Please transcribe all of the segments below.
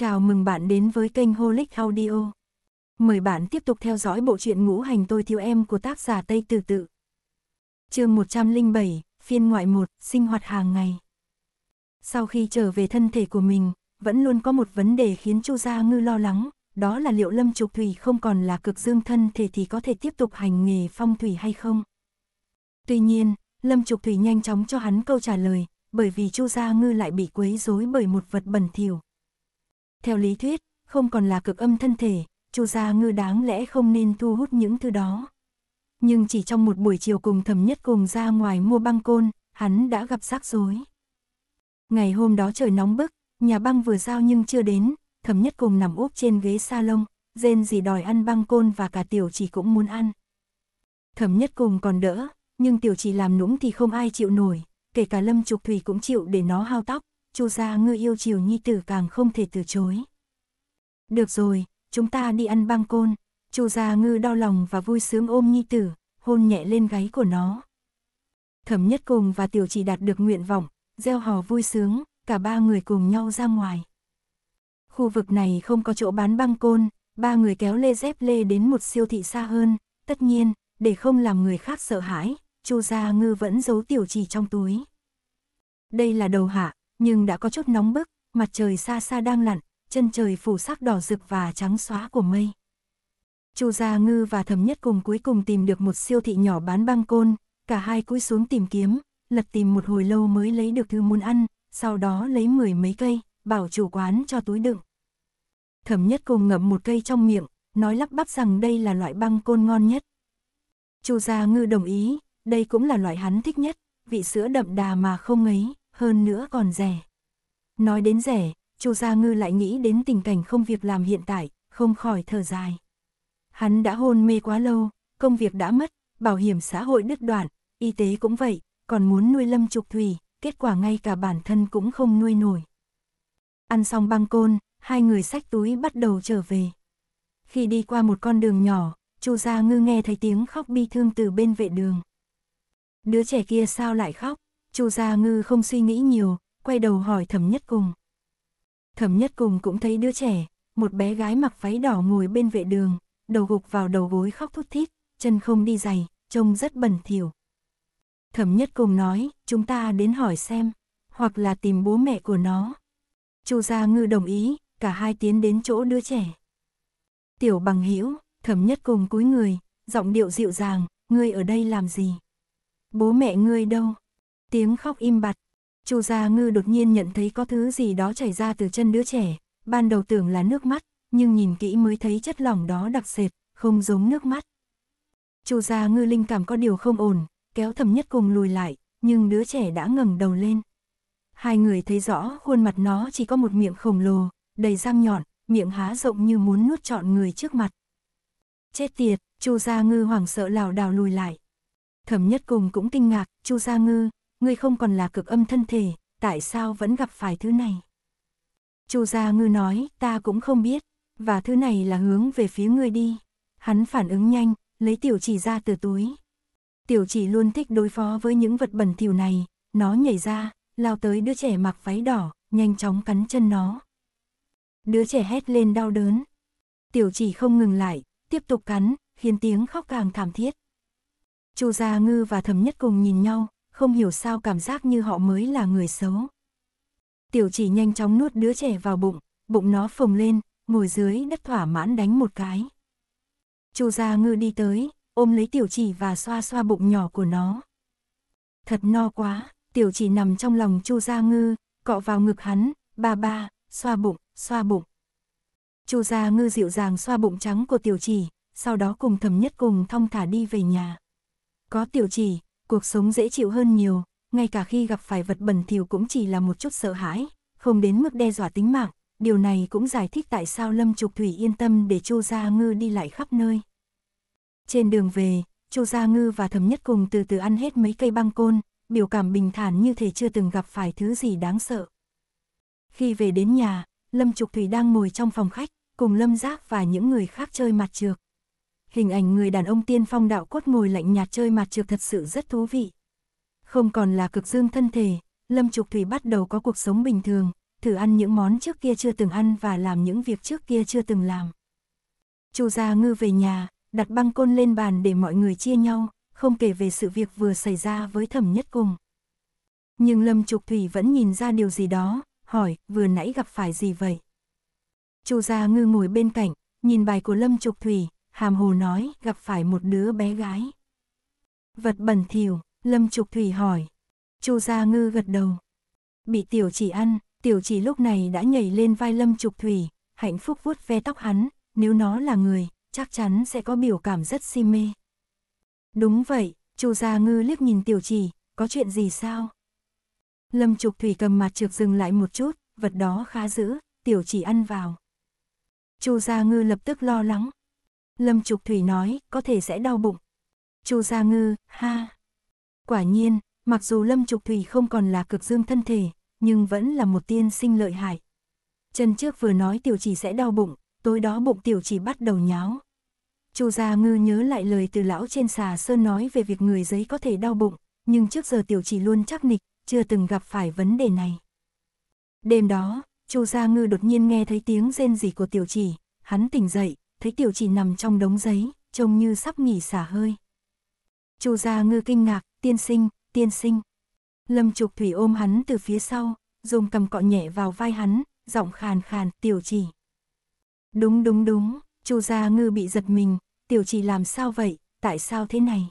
Chào mừng bạn đến với kênh Holic Audio. Mời bạn tiếp tục theo dõi bộ truyện ngũ hành tôi thiếu em của tác giả Tây Tử Tự. chương 107, phiên ngoại 1, sinh hoạt hàng ngày. Sau khi trở về thân thể của mình, vẫn luôn có một vấn đề khiến Chu Gia Ngư lo lắng, đó là liệu Lâm Trục Thủy không còn là cực dương thân thể thì có thể tiếp tục hành nghề phong thủy hay không. Tuy nhiên, Lâm Trục Thủy nhanh chóng cho hắn câu trả lời, bởi vì Chu Gia Ngư lại bị quấy rối bởi một vật bẩn thỉu, theo lý thuyết, không còn là cực âm thân thể, Chu Gia Ngư đáng lẽ không nên thu hút những thứ đó. Nhưng chỉ trong một buổi chiều cùng thầm nhất cùng ra ngoài mua băng côn, hắn đã gặp rắc rối. Ngày hôm đó trời nóng bức, nhà băng vừa giao nhưng chưa đến, thầm nhất cùng nằm úp trên ghế salon, rên gì đòi ăn băng côn và cả tiểu chỉ cũng muốn ăn. Thẩm nhất cùng còn đỡ, nhưng tiểu chỉ làm nũng thì không ai chịu nổi, kể cả lâm trục thủy cũng chịu để nó hao tóc, chu gia ngư yêu chiều nhi tử càng không thể từ chối. Được rồi, chúng ta đi ăn băng côn, chu gia ngư đau lòng và vui sướng ôm nhi tử, hôn nhẹ lên gáy của nó. Thẩm nhất cùng và tiểu chỉ đạt được nguyện vọng, gieo hò vui sướng, cả ba người cùng nhau ra ngoài. Khu vực này không có chỗ bán băng côn, ba người kéo Lê Dép Lê đến một siêu thị xa hơn, tất nhiên, để không làm người khác sợ hãi, Chu Gia Ngư vẫn giấu tiểu chỉ trong túi. Đây là đầu hạ, nhưng đã có chút nóng bức, mặt trời xa xa đang lặn, chân trời phủ sắc đỏ rực và trắng xóa của mây. Chu Gia Ngư và Thẩm Nhất cùng cuối cùng tìm được một siêu thị nhỏ bán băng côn, cả hai cúi xuống tìm kiếm, lật tìm một hồi lâu mới lấy được thứ muốn ăn, sau đó lấy mười mấy cây, bảo chủ quán cho túi đựng. Thẩm Nhất cùng ngậm một cây trong miệng, nói lắp bắp rằng đây là loại băng côn ngon nhất. Chu Gia Ngư đồng ý, đây cũng là loại hắn thích nhất, vị sữa đậm đà mà không ngấy hơn nữa còn rẻ. Nói đến rẻ, Chu Gia Ngư lại nghĩ đến tình cảnh không việc làm hiện tại, không khỏi thở dài. Hắn đã hôn mê quá lâu, công việc đã mất, bảo hiểm xã hội đứt đoạn, y tế cũng vậy, còn muốn nuôi lâm trục thủy, kết quả ngay cả bản thân cũng không nuôi nổi. Ăn xong băng côn, hai người xách túi bắt đầu trở về. Khi đi qua một con đường nhỏ, Chu Gia Ngư nghe thấy tiếng khóc bi thương từ bên vệ đường. Đứa trẻ kia sao lại khóc? Chu Gia Ngư không suy nghĩ nhiều, quay đầu hỏi Thẩm Nhất Cùng. Thẩm Nhất Cùng cũng thấy đứa trẻ, một bé gái mặc váy đỏ ngồi bên vệ đường, đầu gục vào đầu gối khóc thút thít, chân không đi giày, trông rất bẩn thỉu. Thẩm Nhất Cùng nói, chúng ta đến hỏi xem, hoặc là tìm bố mẹ của nó. Chu Gia Ngư đồng ý, cả hai tiến đến chỗ đứa trẻ. Tiểu Bằng Hữu, Thẩm Nhất Cùng cúi người, giọng điệu dịu dàng, ngươi ở đây làm gì? Bố mẹ ngươi đâu? tiếng khóc im bặt. Chu Gia Ngư đột nhiên nhận thấy có thứ gì đó chảy ra từ chân đứa trẻ, ban đầu tưởng là nước mắt, nhưng nhìn kỹ mới thấy chất lỏng đó đặc sệt, không giống nước mắt. Chu Gia Ngư linh cảm có điều không ổn, kéo Thẩm Nhất cùng lùi lại, nhưng đứa trẻ đã ngẩng đầu lên. Hai người thấy rõ khuôn mặt nó chỉ có một miệng khổng lồ, đầy răng nhọn, miệng há rộng như muốn nuốt trọn người trước mặt. Chết tiệt, Chu Gia Ngư hoảng sợ lảo đảo lùi lại. Thẩm Nhất cùng cũng kinh ngạc, Chu Gia Ngư, ngươi không còn là cực âm thân thể, tại sao vẫn gặp phải thứ này? Chu Gia Ngư nói, ta cũng không biết, và thứ này là hướng về phía ngươi đi. Hắn phản ứng nhanh, lấy tiểu chỉ ra từ túi. Tiểu chỉ luôn thích đối phó với những vật bẩn thỉu này, nó nhảy ra, lao tới đứa trẻ mặc váy đỏ, nhanh chóng cắn chân nó. Đứa trẻ hét lên đau đớn. Tiểu chỉ không ngừng lại, tiếp tục cắn, khiến tiếng khóc càng thảm thiết. Chu Gia Ngư và Thẩm Nhất cùng nhìn nhau, không hiểu sao cảm giác như họ mới là người xấu. Tiểu chỉ nhanh chóng nuốt đứa trẻ vào bụng, bụng nó phồng lên, ngồi dưới đất thỏa mãn đánh một cái. Chu Gia Ngư đi tới, ôm lấy tiểu chỉ và xoa xoa bụng nhỏ của nó. Thật no quá, tiểu chỉ nằm trong lòng Chu Gia Ngư, cọ vào ngực hắn, ba ba, xoa bụng, xoa bụng. Chu Gia Ngư dịu dàng xoa bụng trắng của tiểu chỉ, sau đó cùng thầm nhất cùng thong thả đi về nhà. Có tiểu chỉ, Cuộc sống dễ chịu hơn nhiều, ngay cả khi gặp phải vật bẩn thỉu cũng chỉ là một chút sợ hãi, không đến mức đe dọa tính mạng. Điều này cũng giải thích tại sao Lâm Trục Thủy yên tâm để Chu Gia Ngư đi lại khắp nơi. Trên đường về, Chu Gia Ngư và Thẩm Nhất cùng từ từ ăn hết mấy cây băng côn, biểu cảm bình thản như thể chưa từng gặp phải thứ gì đáng sợ. Khi về đến nhà, Lâm Trục Thủy đang ngồi trong phòng khách, cùng Lâm Giác và những người khác chơi mặt trược hình ảnh người đàn ông tiên phong đạo cốt ngồi lạnh nhạt chơi mặt trược thật sự rất thú vị. Không còn là cực dương thân thể, Lâm Trục Thủy bắt đầu có cuộc sống bình thường, thử ăn những món trước kia chưa từng ăn và làm những việc trước kia chưa từng làm. Chu Gia Ngư về nhà, đặt băng côn lên bàn để mọi người chia nhau, không kể về sự việc vừa xảy ra với thẩm nhất cùng. Nhưng Lâm Trục Thủy vẫn nhìn ra điều gì đó, hỏi, vừa nãy gặp phải gì vậy? Chu Gia Ngư ngồi bên cạnh, nhìn bài của Lâm Trục Thủy, hàm hồ nói, gặp phải một đứa bé gái. Vật bẩn thỉu, Lâm Trục Thủy hỏi. Chu Gia Ngư gật đầu. Bị tiểu chỉ ăn, tiểu chỉ lúc này đã nhảy lên vai Lâm Trục Thủy, hạnh phúc vuốt ve tóc hắn, nếu nó là người, chắc chắn sẽ có biểu cảm rất si mê. Đúng vậy, Chu Gia Ngư liếc nhìn tiểu chỉ, có chuyện gì sao? Lâm Trục Thủy cầm mặt trượt dừng lại một chút, vật đó khá dữ, tiểu chỉ ăn vào. Chu Gia Ngư lập tức lo lắng, Lâm Trục Thủy nói, có thể sẽ đau bụng. Chu Gia Ngư, ha. Quả nhiên, mặc dù Lâm Trục Thủy không còn là cực dương thân thể, nhưng vẫn là một tiên sinh lợi hại. Chân trước vừa nói tiểu chỉ sẽ đau bụng, tối đó bụng tiểu chỉ bắt đầu nháo. Chu Gia Ngư nhớ lại lời từ lão trên xà sơn nói về việc người giấy có thể đau bụng, nhưng trước giờ tiểu chỉ luôn chắc nịch, chưa từng gặp phải vấn đề này. Đêm đó, Chu Gia Ngư đột nhiên nghe thấy tiếng rên rỉ của tiểu chỉ, hắn tỉnh dậy, thấy tiểu chỉ nằm trong đống giấy, trông như sắp nghỉ xả hơi. Chu Gia Ngư kinh ngạc, tiên sinh, tiên sinh. Lâm Trục Thủy ôm hắn từ phía sau, dùng cầm cọ nhẹ vào vai hắn, giọng khàn khàn, tiểu chỉ. Đúng đúng đúng, Chu Gia Ngư bị giật mình, tiểu chỉ làm sao vậy, tại sao thế này?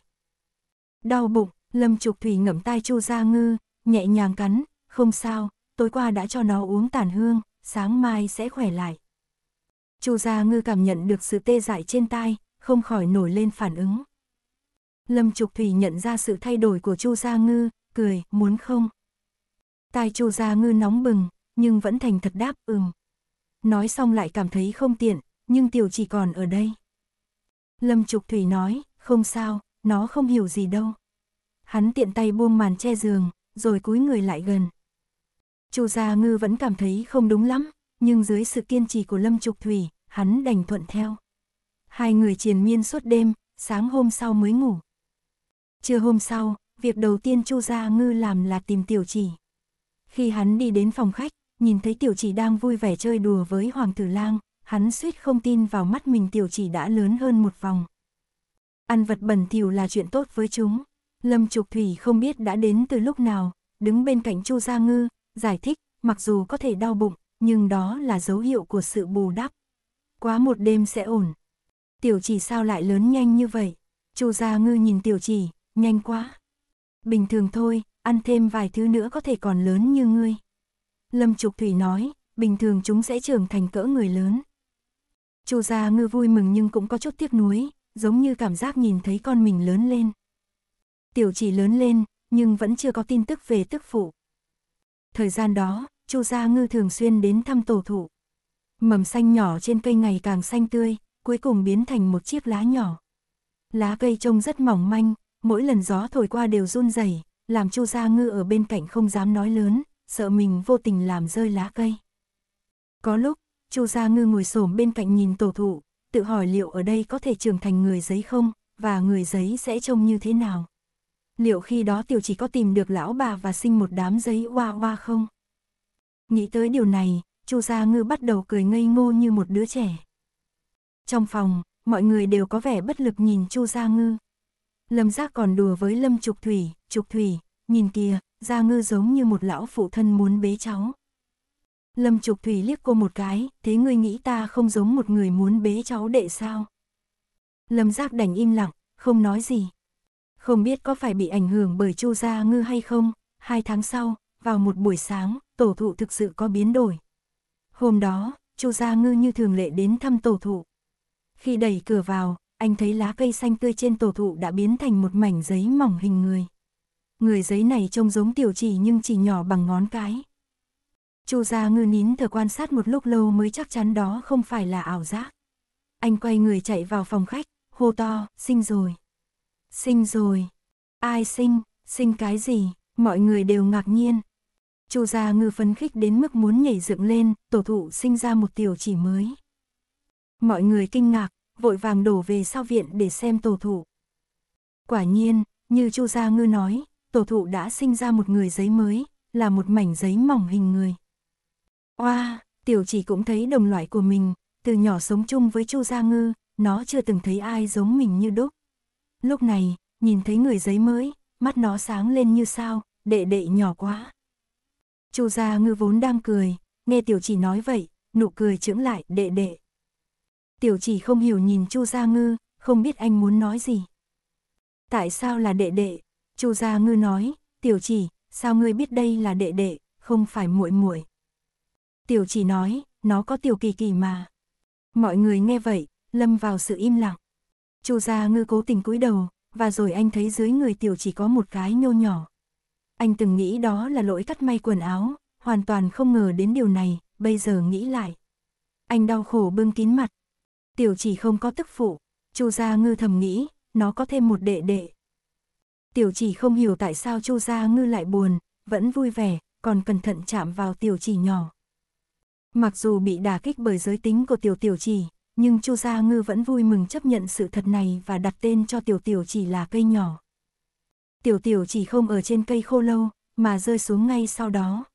Đau bụng, Lâm Trục Thủy ngậm tai Chu Gia Ngư, nhẹ nhàng cắn, không sao, tối qua đã cho nó uống tàn hương, sáng mai sẽ khỏe lại. Chu Gia Ngư cảm nhận được sự tê dại trên tai, không khỏi nổi lên phản ứng. Lâm Trục Thủy nhận ra sự thay đổi của Chu Gia Ngư, cười, muốn không? Tai Chu Gia Ngư nóng bừng, nhưng vẫn thành thật đáp ừm. Nói xong lại cảm thấy không tiện, nhưng tiểu chỉ còn ở đây. Lâm Trục Thủy nói, không sao, nó không hiểu gì đâu. Hắn tiện tay buông màn che giường, rồi cúi người lại gần. Chu Gia Ngư vẫn cảm thấy không đúng lắm, nhưng dưới sự kiên trì của Lâm Trục Thủy, hắn đành thuận theo. Hai người triền miên suốt đêm, sáng hôm sau mới ngủ. Trưa hôm sau, việc đầu tiên Chu Gia Ngư làm là tìm Tiểu Chỉ. Khi hắn đi đến phòng khách, nhìn thấy Tiểu Chỉ đang vui vẻ chơi đùa với Hoàng Tử Lang, hắn suýt không tin vào mắt mình Tiểu Chỉ đã lớn hơn một vòng. Ăn vật bẩn thỉu là chuyện tốt với chúng. Lâm Trục Thủy không biết đã đến từ lúc nào, đứng bên cạnh Chu Gia Ngư, giải thích, mặc dù có thể đau bụng, nhưng đó là dấu hiệu của sự bù đắp. Quá một đêm sẽ ổn. Tiểu chỉ sao lại lớn nhanh như vậy? Chu Gia Ngư nhìn tiểu chỉ, nhanh quá. Bình thường thôi, ăn thêm vài thứ nữa có thể còn lớn như ngươi. Lâm Trục Thủy nói, bình thường chúng sẽ trưởng thành cỡ người lớn. Chu Gia Ngư vui mừng nhưng cũng có chút tiếc nuối, giống như cảm giác nhìn thấy con mình lớn lên. Tiểu chỉ lớn lên, nhưng vẫn chưa có tin tức về tức phụ. Thời gian đó, Chu Gia Ngư thường xuyên đến thăm tổ thụ. Mầm xanh nhỏ trên cây ngày càng xanh tươi, cuối cùng biến thành một chiếc lá nhỏ. Lá cây trông rất mỏng manh, mỗi lần gió thổi qua đều run rẩy, làm Chu Gia Ngư ở bên cạnh không dám nói lớn, sợ mình vô tình làm rơi lá cây. Có lúc, Chu Gia Ngư ngồi xổm bên cạnh nhìn tổ thụ, tự hỏi liệu ở đây có thể trưởng thành người giấy không, và người giấy sẽ trông như thế nào. Liệu khi đó tiểu chỉ có tìm được lão bà và sinh một đám giấy hoa hoa không? Nghĩ tới điều này, Chu Gia Ngư bắt đầu cười ngây ngô như một đứa trẻ. Trong phòng, mọi người đều có vẻ bất lực nhìn Chu Gia Ngư. Lâm Giác còn đùa với Lâm Trục Thủy, Trục Thủy, nhìn kìa, Gia Ngư giống như một lão phụ thân muốn bế cháu. Lâm Trục Thủy liếc cô một cái, thế ngươi nghĩ ta không giống một người muốn bế cháu đệ sao? Lâm Giác đành im lặng, không nói gì. Không biết có phải bị ảnh hưởng bởi Chu Gia Ngư hay không, hai tháng sau, vào một buổi sáng, tổ thụ thực sự có biến đổi. Hôm đó, Chu Gia Ngư như thường lệ đến thăm tổ thụ. Khi đẩy cửa vào, anh thấy lá cây xanh tươi trên tổ thụ đã biến thành một mảnh giấy mỏng hình người. Người giấy này trông giống tiểu chỉ nhưng chỉ nhỏ bằng ngón cái. Chu Gia Ngư nín thở quan sát một lúc lâu mới chắc chắn đó không phải là ảo giác. Anh quay người chạy vào phòng khách, hô to, sinh rồi. Sinh rồi. Ai sinh, sinh cái gì, mọi người đều ngạc nhiên, Chu Gia Ngư phấn khích đến mức muốn nhảy dựng lên, tổ thụ sinh ra một tiểu chỉ mới. Mọi người kinh ngạc, vội vàng đổ về sau viện để xem tổ thụ. Quả nhiên, như Chu Gia Ngư nói, tổ thụ đã sinh ra một người giấy mới, là một mảnh giấy mỏng hình người. Oa, tiểu chỉ cũng thấy đồng loại của mình, từ nhỏ sống chung với Chu Gia Ngư, nó chưa từng thấy ai giống mình như đúc. Lúc này, nhìn thấy người giấy mới, mắt nó sáng lên như sao, đệ đệ nhỏ quá. Chu Gia Ngư vốn đang cười, nghe Tiểu Chỉ nói vậy, nụ cười chững lại, đệ đệ. Tiểu Chỉ không hiểu nhìn Chu Gia Ngư, không biết anh muốn nói gì. Tại sao là đệ đệ? Chu Gia Ngư nói, Tiểu Chỉ, sao ngươi biết đây là đệ đệ, không phải muội muội? Tiểu Chỉ nói, nó có Tiểu Kỳ Kỳ mà. Mọi người nghe vậy, lâm vào sự im lặng. Chu Gia Ngư cố tình cúi đầu, và rồi anh thấy dưới người Tiểu Chỉ có một cái nhô nhỏ. Anh từng nghĩ đó là lỗi cắt may quần áo, hoàn toàn không ngờ đến điều này, bây giờ nghĩ lại. Anh đau khổ bưng kín mặt. Tiểu chỉ không có tức phụ, Chu Gia Ngư thầm nghĩ, nó có thêm một đệ đệ. Tiểu chỉ không hiểu tại sao Chu Gia Ngư lại buồn, vẫn vui vẻ, còn cẩn thận chạm vào tiểu chỉ nhỏ. Mặc dù bị đả kích bởi giới tính của tiểu tiểu chỉ, nhưng Chu Gia Ngư vẫn vui mừng chấp nhận sự thật này và đặt tên cho tiểu tiểu chỉ là cây nhỏ tiểu tiểu chỉ không ở trên cây khô lâu, mà rơi xuống ngay sau đó.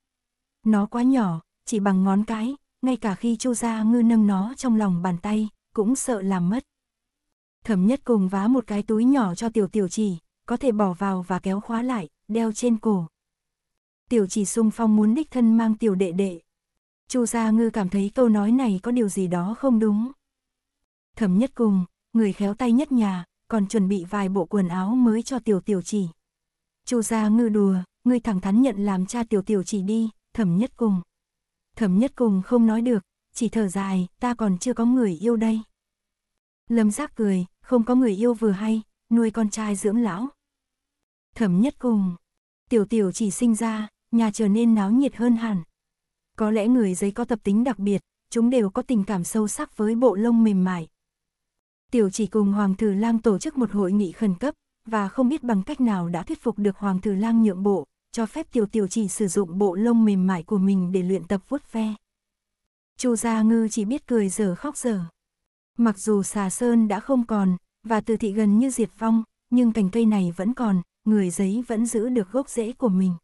Nó quá nhỏ, chỉ bằng ngón cái, ngay cả khi Chu Gia Ngư nâng nó trong lòng bàn tay, cũng sợ làm mất. Thẩm nhất cùng vá một cái túi nhỏ cho tiểu tiểu chỉ, có thể bỏ vào và kéo khóa lại, đeo trên cổ. Tiểu chỉ sung phong muốn đích thân mang tiểu đệ đệ. Chu Gia Ngư cảm thấy câu nói này có điều gì đó không đúng. Thẩm nhất cùng, người khéo tay nhất nhà, còn chuẩn bị vài bộ quần áo mới cho tiểu tiểu chỉ. Chu gia ngư đùa, ngươi thẳng thắn nhận làm cha tiểu tiểu chỉ đi, thẩm nhất cùng. Thẩm nhất cùng không nói được, chỉ thở dài, ta còn chưa có người yêu đây. Lâm giác cười, không có người yêu vừa hay, nuôi con trai dưỡng lão. Thẩm nhất cùng, tiểu tiểu chỉ sinh ra, nhà trở nên náo nhiệt hơn hẳn. Có lẽ người giấy có tập tính đặc biệt, chúng đều có tình cảm sâu sắc với bộ lông mềm mại, tiểu chỉ cùng Hoàng Thử Lang tổ chức một hội nghị khẩn cấp, và không biết bằng cách nào đã thuyết phục được Hoàng Thử Lang nhượng bộ, cho phép tiểu tiểu chỉ sử dụng bộ lông mềm mại của mình để luyện tập vuốt ve. Chu Gia Ngư chỉ biết cười dở khóc dở. Mặc dù xà sơn đã không còn, và từ thị gần như diệt vong, nhưng cành cây này vẫn còn, người giấy vẫn giữ được gốc rễ của mình.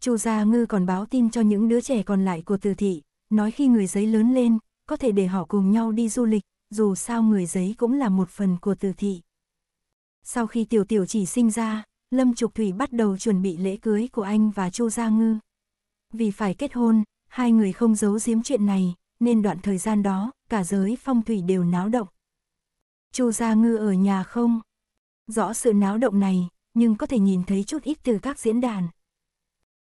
Chu Gia Ngư còn báo tin cho những đứa trẻ còn lại của từ thị, nói khi người giấy lớn lên, có thể để họ cùng nhau đi du lịch, dù sao người giấy cũng là một phần của từ thị. Sau khi tiểu tiểu chỉ sinh ra, Lâm Trục Thủy bắt đầu chuẩn bị lễ cưới của anh và Chu Gia Ngư. Vì phải kết hôn, hai người không giấu giếm chuyện này, nên đoạn thời gian đó, cả giới phong thủy đều náo động. Chu Gia Ngư ở nhà không? Rõ sự náo động này, nhưng có thể nhìn thấy chút ít từ các diễn đàn.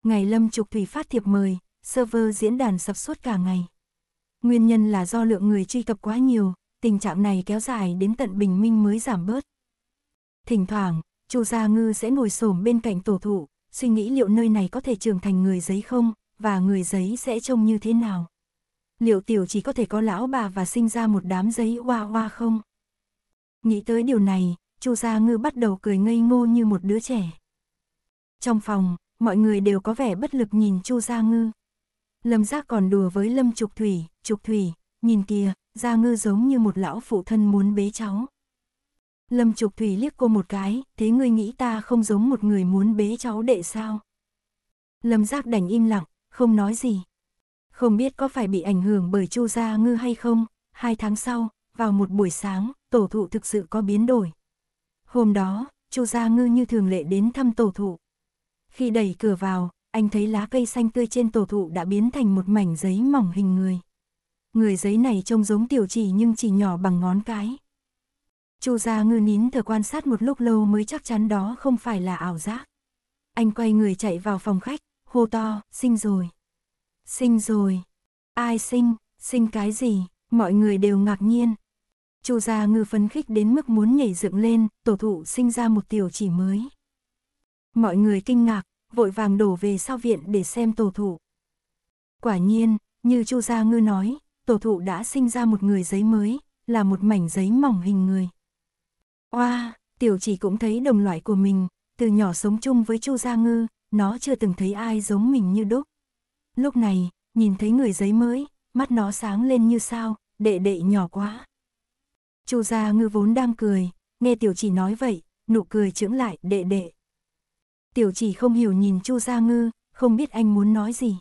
Ngày Lâm Trục Thủy phát thiệp mời, server diễn đàn sập suốt cả ngày. Nguyên nhân là do lượng người truy cập quá nhiều, tình trạng này kéo dài đến tận bình minh mới giảm bớt. Thỉnh thoảng, Chu Gia Ngư sẽ ngồi xổm bên cạnh tổ thụ, suy nghĩ liệu nơi này có thể trưởng thành người giấy không, và người giấy sẽ trông như thế nào. Liệu tiểu chỉ có thể có lão bà và sinh ra một đám giấy hoa hoa không? Nghĩ tới điều này, Chu Gia Ngư bắt đầu cười ngây ngô như một đứa trẻ. Trong phòng, mọi người đều có vẻ bất lực nhìn Chu Gia Ngư. Lâm Giác còn đùa với Lâm Trục Thủy, Trục Thủy, nhìn kìa, Gia ngư giống như một lão phụ thân muốn bế cháu. Lâm Trục Thủy liếc cô một cái, thế ngươi nghĩ ta không giống một người muốn bế cháu đệ sao? Lâm Giác đành im lặng, không nói gì. Không biết có phải bị ảnh hưởng bởi Chu Gia Ngư hay không, hai tháng sau, vào một buổi sáng, tổ thụ thực sự có biến đổi. Hôm đó, Chu Gia Ngư như thường lệ đến thăm tổ thụ. Khi đẩy cửa vào, anh thấy lá cây xanh tươi trên tổ thụ đã biến thành một mảnh giấy mỏng hình người người giấy này trông giống tiểu chỉ nhưng chỉ nhỏ bằng ngón cái. Chu Gia Ngư nín thở quan sát một lúc lâu mới chắc chắn đó không phải là ảo giác. Anh quay người chạy vào phòng khách, hô to, sinh rồi. Sinh rồi. Ai sinh, sinh cái gì, mọi người đều ngạc nhiên. Chu Gia Ngư phấn khích đến mức muốn nhảy dựng lên, tổ thụ sinh ra một tiểu chỉ mới. Mọi người kinh ngạc, vội vàng đổ về sau viện để xem tổ thụ. Quả nhiên, như Chu Gia Ngư nói, tổ thụ đã sinh ra một người giấy mới, là một mảnh giấy mỏng hình người. Oa, wow, tiểu chỉ cũng thấy đồng loại của mình, từ nhỏ sống chung với Chu Gia Ngư, nó chưa từng thấy ai giống mình như đúc. Lúc này, nhìn thấy người giấy mới, mắt nó sáng lên như sao, đệ đệ nhỏ quá. Chu Gia Ngư vốn đang cười, nghe tiểu chỉ nói vậy, nụ cười chững lại đệ đệ. Tiểu chỉ không hiểu nhìn Chu Gia Ngư, không biết anh muốn nói gì.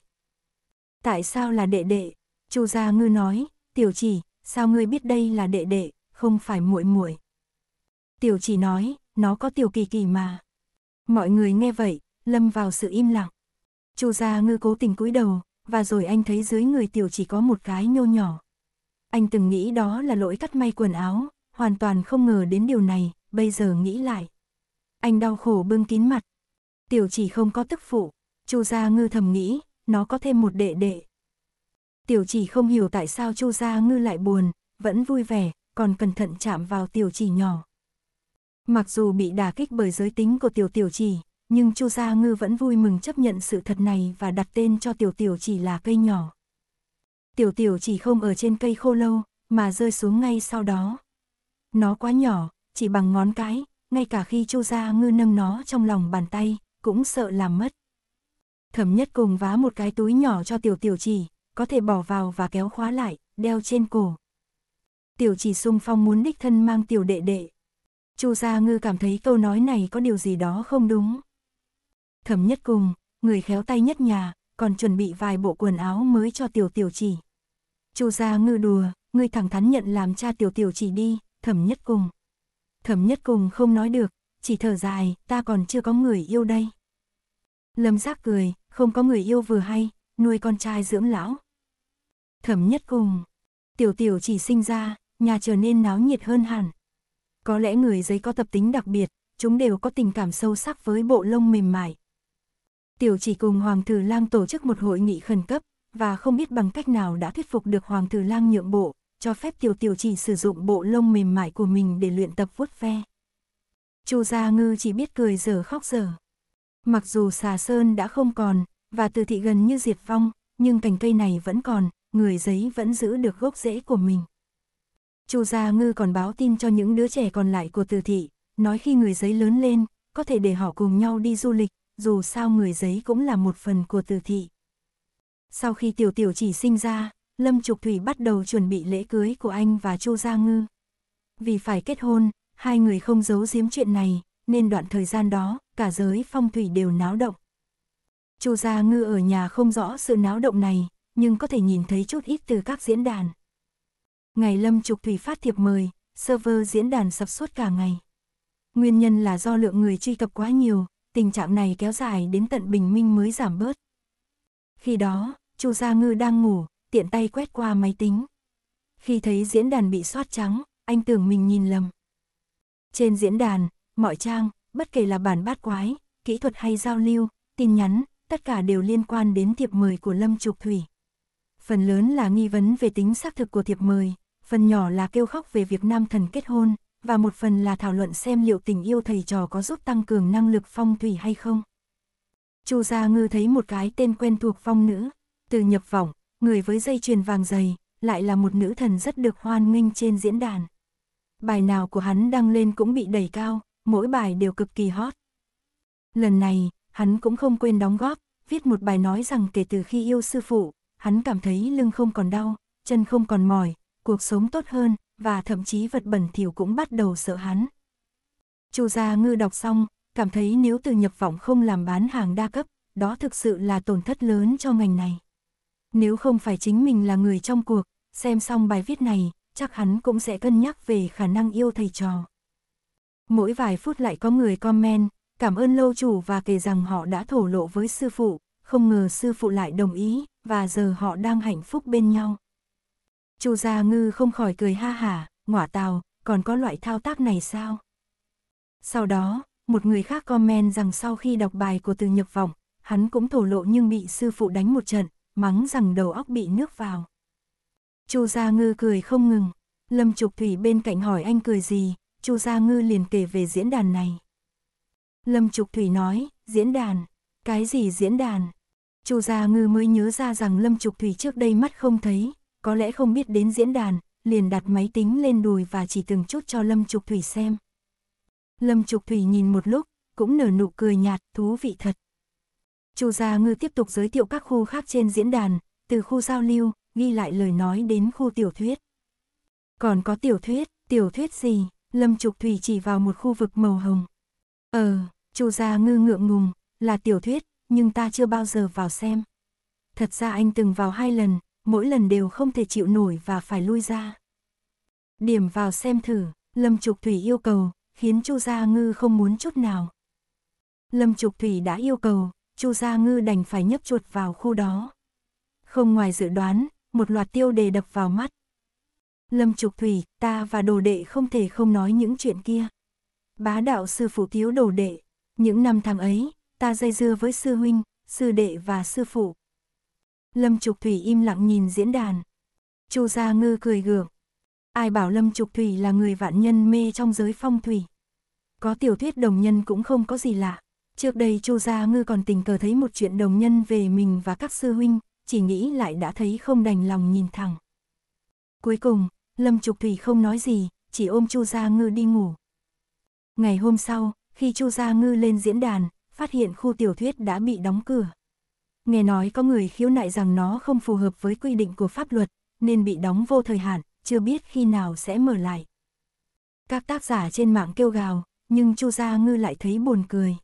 Tại sao là đệ đệ, Chu Gia Ngư nói, "Tiểu Chỉ, sao ngươi biết đây là đệ đệ, không phải muội muội?" Tiểu Chỉ nói, "Nó có tiểu kỳ kỳ mà." Mọi người nghe vậy, lâm vào sự im lặng. Chu Gia Ngư cố tình cúi đầu, và rồi anh thấy dưới người Tiểu Chỉ có một cái nhô nhỏ. Anh từng nghĩ đó là lỗi cắt may quần áo, hoàn toàn không ngờ đến điều này, bây giờ nghĩ lại. Anh đau khổ bưng kín mặt. Tiểu Chỉ không có tức phụ, Chu Gia Ngư thầm nghĩ, nó có thêm một đệ đệ, Tiểu chỉ không hiểu tại sao Chu Gia Ngư lại buồn, vẫn vui vẻ, còn cẩn thận chạm vào tiểu chỉ nhỏ. Mặc dù bị đả kích bởi giới tính của tiểu tiểu chỉ, nhưng Chu Gia Ngư vẫn vui mừng chấp nhận sự thật này và đặt tên cho tiểu tiểu chỉ là cây nhỏ. Tiểu tiểu chỉ không ở trên cây khô lâu, mà rơi xuống ngay sau đó. Nó quá nhỏ, chỉ bằng ngón cái, ngay cả khi Chu Gia Ngư nâng nó trong lòng bàn tay, cũng sợ làm mất. Thẩm nhất cùng vá một cái túi nhỏ cho tiểu tiểu chỉ, có thể bỏ vào và kéo khóa lại, đeo trên cổ. Tiểu chỉ sung phong muốn đích thân mang tiểu đệ đệ. Chu Gia Ngư cảm thấy câu nói này có điều gì đó không đúng. Thẩm nhất cùng, người khéo tay nhất nhà, còn chuẩn bị vài bộ quần áo mới cho tiểu tiểu chỉ. Chu Gia Ngư đùa, người thẳng thắn nhận làm cha tiểu tiểu chỉ đi, thẩm nhất cùng. Thẩm nhất cùng không nói được, chỉ thở dài, ta còn chưa có người yêu đây. Lâm giác cười, không có người yêu vừa hay, nuôi con trai dưỡng lão thẩm nhất cùng. Tiểu tiểu chỉ sinh ra, nhà trở nên náo nhiệt hơn hẳn. Có lẽ người giấy có tập tính đặc biệt, chúng đều có tình cảm sâu sắc với bộ lông mềm mại. Tiểu chỉ cùng Hoàng Thử Lang tổ chức một hội nghị khẩn cấp, và không biết bằng cách nào đã thuyết phục được Hoàng Thử Lang nhượng bộ, cho phép tiểu tiểu chỉ sử dụng bộ lông mềm mại của mình để luyện tập vuốt ve. Chu Gia Ngư chỉ biết cười dở khóc dở. Mặc dù xà sơn đã không còn, và từ thị gần như diệt vong, nhưng cành cây này vẫn còn, người giấy vẫn giữ được gốc rễ của mình. Chu Gia Ngư còn báo tin cho những đứa trẻ còn lại của từ thị, nói khi người giấy lớn lên, có thể để họ cùng nhau đi du lịch, dù sao người giấy cũng là một phần của từ thị. Sau khi tiểu tiểu chỉ sinh ra, Lâm Trục Thủy bắt đầu chuẩn bị lễ cưới của anh và Chu Gia Ngư. Vì phải kết hôn, hai người không giấu giếm chuyện này, nên đoạn thời gian đó, cả giới phong thủy đều náo động. Chu Gia Ngư ở nhà không rõ sự náo động này, nhưng có thể nhìn thấy chút ít từ các diễn đàn. Ngày Lâm Trục Thủy phát thiệp mời, server diễn đàn sập suốt cả ngày. Nguyên nhân là do lượng người truy cập quá nhiều, tình trạng này kéo dài đến tận bình minh mới giảm bớt. Khi đó, Chu Gia Ngư đang ngủ, tiện tay quét qua máy tính. Khi thấy diễn đàn bị soát trắng, anh tưởng mình nhìn lầm. Trên diễn đàn, mọi trang, bất kể là bản bát quái, kỹ thuật hay giao lưu, tin nhắn, tất cả đều liên quan đến thiệp mời của Lâm Trục Thủy phần lớn là nghi vấn về tính xác thực của thiệp mời, phần nhỏ là kêu khóc về việc nam thần kết hôn, và một phần là thảo luận xem liệu tình yêu thầy trò có giúp tăng cường năng lực phong thủy hay không. Chu Gia Ngư thấy một cái tên quen thuộc phong nữ, từ nhập vọng, người với dây chuyền vàng dày, lại là một nữ thần rất được hoan nghênh trên diễn đàn. Bài nào của hắn đăng lên cũng bị đẩy cao, mỗi bài đều cực kỳ hot. Lần này, hắn cũng không quên đóng góp, viết một bài nói rằng kể từ khi yêu sư phụ, hắn cảm thấy lưng không còn đau, chân không còn mỏi, cuộc sống tốt hơn, và thậm chí vật bẩn thỉu cũng bắt đầu sợ hắn. Chu Gia Ngư đọc xong, cảm thấy nếu từ nhập vọng không làm bán hàng đa cấp, đó thực sự là tổn thất lớn cho ngành này. Nếu không phải chính mình là người trong cuộc, xem xong bài viết này, chắc hắn cũng sẽ cân nhắc về khả năng yêu thầy trò. Mỗi vài phút lại có người comment, cảm ơn lâu chủ và kể rằng họ đã thổ lộ với sư phụ, không ngờ sư phụ lại đồng ý, và giờ họ đang hạnh phúc bên nhau. Chu Gia Ngư không khỏi cười ha hả, ngỏa tàu, còn có loại thao tác này sao? Sau đó, một người khác comment rằng sau khi đọc bài của Từ Nhược Vọng, hắn cũng thổ lộ nhưng bị sư phụ đánh một trận, mắng rằng đầu óc bị nước vào. Chu Gia Ngư cười không ngừng, Lâm Trục Thủy bên cạnh hỏi anh cười gì, Chu Gia Ngư liền kể về diễn đàn này. Lâm Trục Thủy nói, diễn đàn, cái gì diễn đàn? Chu Gia Ngư mới nhớ ra rằng Lâm Trục Thủy trước đây mắt không thấy, có lẽ không biết đến diễn đàn, liền đặt máy tính lên đùi và chỉ từng chút cho Lâm Trục Thủy xem. Lâm Trục Thủy nhìn một lúc, cũng nở nụ cười nhạt, thú vị thật. Chu Gia Ngư tiếp tục giới thiệu các khu khác trên diễn đàn, từ khu giao lưu, ghi lại lời nói đến khu tiểu thuyết. Còn có tiểu thuyết, tiểu thuyết gì? Lâm Trục Thủy chỉ vào một khu vực màu hồng. Ờ, Chu Gia Ngư ngượng ngùng, là tiểu thuyết, nhưng ta chưa bao giờ vào xem. Thật ra anh từng vào hai lần, mỗi lần đều không thể chịu nổi và phải lui ra. Điểm vào xem thử, Lâm Trục Thủy yêu cầu, khiến Chu Gia Ngư không muốn chút nào. Lâm Trục Thủy đã yêu cầu, Chu Gia Ngư đành phải nhấp chuột vào khu đó. Không ngoài dự đoán, một loạt tiêu đề đập vào mắt. Lâm Trục Thủy, ta và đồ đệ không thể không nói những chuyện kia. Bá đạo sư phụ thiếu đồ đệ, những năm tháng ấy, ta dây dưa với sư huynh, sư đệ và sư phụ. Lâm Trục Thủy im lặng nhìn diễn đàn. Chu Gia Ngư cười gượng. Ai bảo Lâm Trục Thủy là người vạn nhân mê trong giới phong thủy. Có tiểu thuyết đồng nhân cũng không có gì lạ. Trước đây Chu Gia Ngư còn tình cờ thấy một chuyện đồng nhân về mình và các sư huynh, chỉ nghĩ lại đã thấy không đành lòng nhìn thẳng. Cuối cùng, Lâm Trục Thủy không nói gì, chỉ ôm Chu Gia Ngư đi ngủ. Ngày hôm sau, khi Chu Gia Ngư lên diễn đàn, phát hiện khu tiểu thuyết đã bị đóng cửa. Nghe nói có người khiếu nại rằng nó không phù hợp với quy định của pháp luật, nên bị đóng vô thời hạn, chưa biết khi nào sẽ mở lại. Các tác giả trên mạng kêu gào, nhưng Chu Gia Ngư lại thấy buồn cười.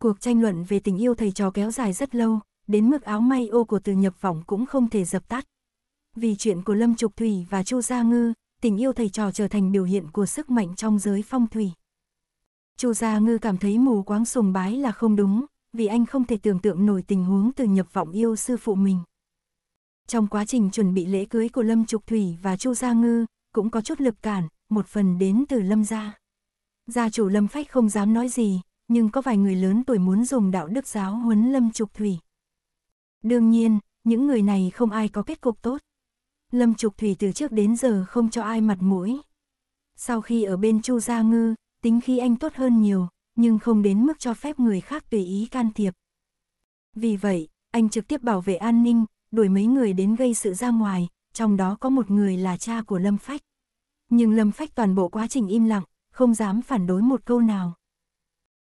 Cuộc tranh luận về tình yêu thầy trò kéo dài rất lâu, đến mức áo may ô của từ nhập vọng cũng không thể dập tắt. Vì chuyện của Lâm Trục Thủy và Chu Gia Ngư, tình yêu thầy trò trở thành biểu hiện của sức mạnh trong giới phong thủy. Chu Gia Ngư cảm thấy mù quáng sùng bái là không đúng, vì anh không thể tưởng tượng nổi tình huống từ nhập vọng yêu sư phụ mình. Trong quá trình chuẩn bị lễ cưới của Lâm Trục Thủy và Chu Gia Ngư, cũng có chút lực cản, một phần đến từ Lâm Gia. Gia chủ Lâm Phách không dám nói gì, nhưng có vài người lớn tuổi muốn dùng đạo đức giáo huấn Lâm Trục Thủy. Đương nhiên, những người này không ai có kết cục tốt. Lâm Trục Thủy từ trước đến giờ không cho ai mặt mũi. Sau khi ở bên Chu Gia Ngư, tính khí anh tốt hơn nhiều, nhưng không đến mức cho phép người khác tùy ý can thiệp. Vì vậy, anh trực tiếp bảo vệ an ninh, đuổi mấy người đến gây sự ra ngoài, trong đó có một người là cha của Lâm Phách. Nhưng Lâm Phách toàn bộ quá trình im lặng, không dám phản đối một câu nào.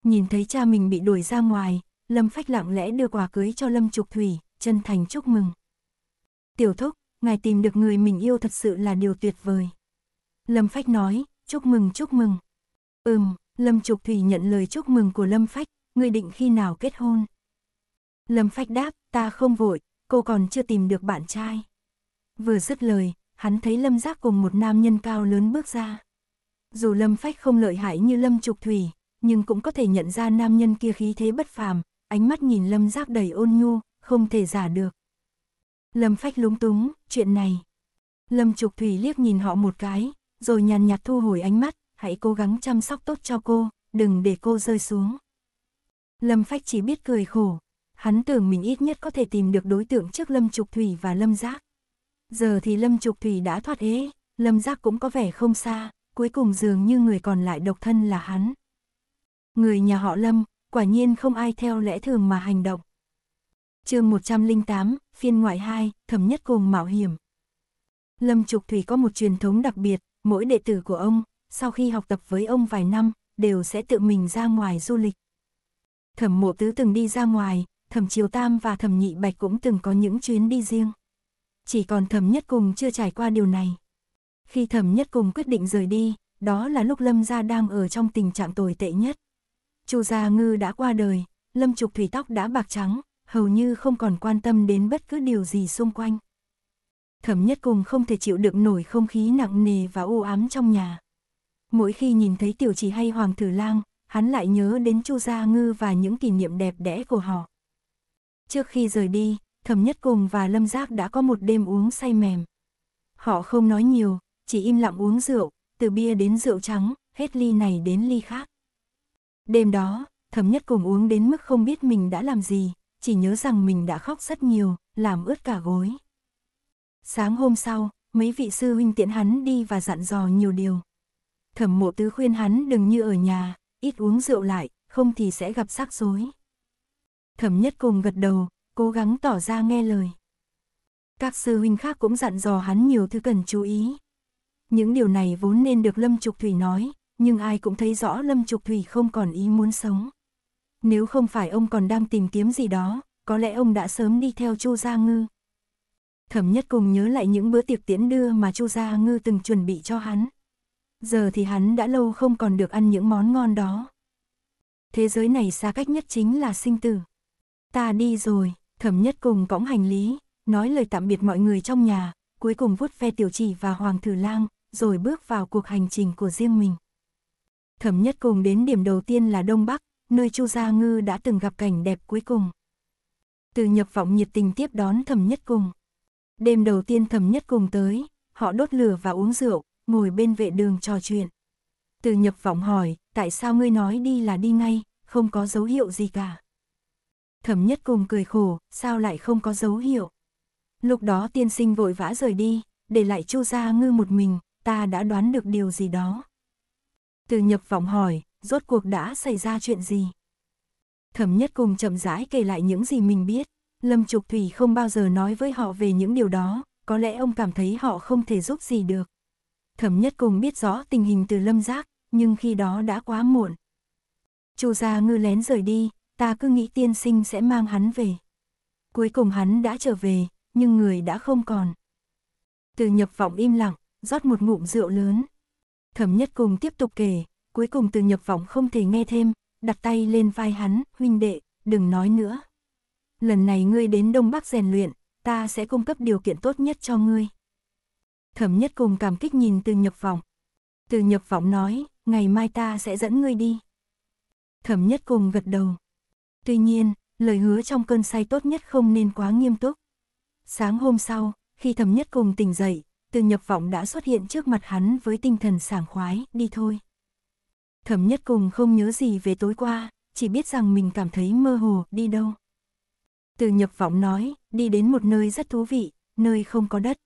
Nhìn thấy cha mình bị đuổi ra ngoài, Lâm Phách lặng lẽ đưa quà cưới cho Lâm Trục Thủy, chân thành chúc mừng. Tiểu thúc, ngài tìm được người mình yêu thật sự là điều tuyệt vời. Lâm Phách nói, chúc mừng chúc mừng. Ừm, Lâm Trục Thủy nhận lời chúc mừng của Lâm Phách, người định khi nào kết hôn? Lâm Phách đáp, ta không vội, cô còn chưa tìm được bạn trai. Vừa dứt lời, hắn thấy Lâm Giác cùng một nam nhân cao lớn bước ra. Dù Lâm Phách không lợi hại như Lâm Trục Thủy, nhưng cũng có thể nhận ra nam nhân kia khí thế bất phàm, ánh mắt nhìn Lâm Giác đầy ôn nhu, không thể giả được. Lâm Phách lúng túng, chuyện này. Lâm Trục Thủy liếc nhìn họ một cái, rồi nhàn nhạt thu hồi ánh mắt, hãy cố gắng chăm sóc tốt cho cô, đừng để cô rơi xuống. Lâm Phách chỉ biết cười khổ, hắn tưởng mình ít nhất có thể tìm được đối tượng trước Lâm Trục Thủy và Lâm Giác. Giờ thì Lâm Trục Thủy đã thoát ế, Lâm Giác cũng có vẻ không xa, cuối cùng dường như người còn lại độc thân là hắn. Người nhà họ Lâm, quả nhiên không ai theo lẽ thường mà hành động. chương 108, phiên ngoại 2, thẩm nhất cùng mạo hiểm. Lâm Trục Thủy có một truyền thống đặc biệt, mỗi đệ tử của ông, sau khi học tập với ông vài năm, đều sẽ tự mình ra ngoài du lịch. Thẩm mộ tứ từng đi ra ngoài, thẩm chiều tam và thẩm nhị bạch cũng từng có những chuyến đi riêng. Chỉ còn thẩm nhất cùng chưa trải qua điều này. Khi thẩm nhất cùng quyết định rời đi, đó là lúc lâm gia đang ở trong tình trạng tồi tệ nhất. Chu gia ngư đã qua đời, lâm trục thủy tóc đã bạc trắng, hầu như không còn quan tâm đến bất cứ điều gì xung quanh. Thẩm nhất cùng không thể chịu được nổi không khí nặng nề và u ám trong nhà. Mỗi khi nhìn thấy tiểu chỉ hay hoàng tử lang, hắn lại nhớ đến Chu Gia Ngư và những kỷ niệm đẹp đẽ của họ. Trước khi rời đi, Thẩm Nhất Cùng và Lâm Giác đã có một đêm uống say mềm. Họ không nói nhiều, chỉ im lặng uống rượu, từ bia đến rượu trắng, hết ly này đến ly khác. Đêm đó, Thẩm Nhất Cùng uống đến mức không biết mình đã làm gì, chỉ nhớ rằng mình đã khóc rất nhiều, làm ướt cả gối. Sáng hôm sau, mấy vị sư huynh tiễn hắn đi và dặn dò nhiều điều thẩm mộ tứ khuyên hắn đừng như ở nhà, ít uống rượu lại, không thì sẽ gặp rắc rối. Thẩm nhất cùng gật đầu, cố gắng tỏ ra nghe lời. Các sư huynh khác cũng dặn dò hắn nhiều thứ cần chú ý. Những điều này vốn nên được Lâm Trục Thủy nói, nhưng ai cũng thấy rõ Lâm Trục Thủy không còn ý muốn sống. Nếu không phải ông còn đang tìm kiếm gì đó, có lẽ ông đã sớm đi theo Chu Gia Ngư. Thẩm nhất cùng nhớ lại những bữa tiệc tiễn đưa mà Chu Gia Ngư từng chuẩn bị cho hắn giờ thì hắn đã lâu không còn được ăn những món ngon đó. Thế giới này xa cách nhất chính là sinh tử. Ta đi rồi, thẩm nhất cùng cõng hành lý, nói lời tạm biệt mọi người trong nhà, cuối cùng vuốt phe tiểu chỉ và hoàng thử lang, rồi bước vào cuộc hành trình của riêng mình. Thẩm nhất cùng đến điểm đầu tiên là Đông Bắc, nơi Chu Gia Ngư đã từng gặp cảnh đẹp cuối cùng. Từ nhập vọng nhiệt tình tiếp đón thẩm nhất cùng. Đêm đầu tiên thẩm nhất cùng tới, họ đốt lửa và uống rượu, ngồi bên vệ đường trò chuyện. Từ nhập vọng hỏi, tại sao ngươi nói đi là đi ngay, không có dấu hiệu gì cả. Thẩm nhất cùng cười khổ, sao lại không có dấu hiệu. Lúc đó tiên sinh vội vã rời đi, để lại chu gia ngư một mình, ta đã đoán được điều gì đó. Từ nhập vọng hỏi, rốt cuộc đã xảy ra chuyện gì? Thẩm nhất cùng chậm rãi kể lại những gì mình biết. Lâm Trục Thủy không bao giờ nói với họ về những điều đó, có lẽ ông cảm thấy họ không thể giúp gì được thẩm nhất cùng biết rõ tình hình từ lâm giác, nhưng khi đó đã quá muộn. Chu gia ngư lén rời đi, ta cứ nghĩ tiên sinh sẽ mang hắn về. Cuối cùng hắn đã trở về, nhưng người đã không còn. Từ nhập vọng im lặng, rót một ngụm rượu lớn. Thẩm nhất cùng tiếp tục kể, cuối cùng từ nhập vọng không thể nghe thêm, đặt tay lên vai hắn, huynh đệ, đừng nói nữa. Lần này ngươi đến Đông Bắc rèn luyện, ta sẽ cung cấp điều kiện tốt nhất cho ngươi thẩm nhất cùng cảm kích nhìn từ nhập vọng. Từ nhập vọng nói, ngày mai ta sẽ dẫn ngươi đi. Thẩm nhất cùng gật đầu. Tuy nhiên, lời hứa trong cơn say tốt nhất không nên quá nghiêm túc. Sáng hôm sau, khi thẩm nhất cùng tỉnh dậy, từ nhập vọng đã xuất hiện trước mặt hắn với tinh thần sảng khoái, đi thôi. Thẩm nhất cùng không nhớ gì về tối qua, chỉ biết rằng mình cảm thấy mơ hồ, đi đâu. Từ nhập vọng nói, đi đến một nơi rất thú vị, nơi không có đất.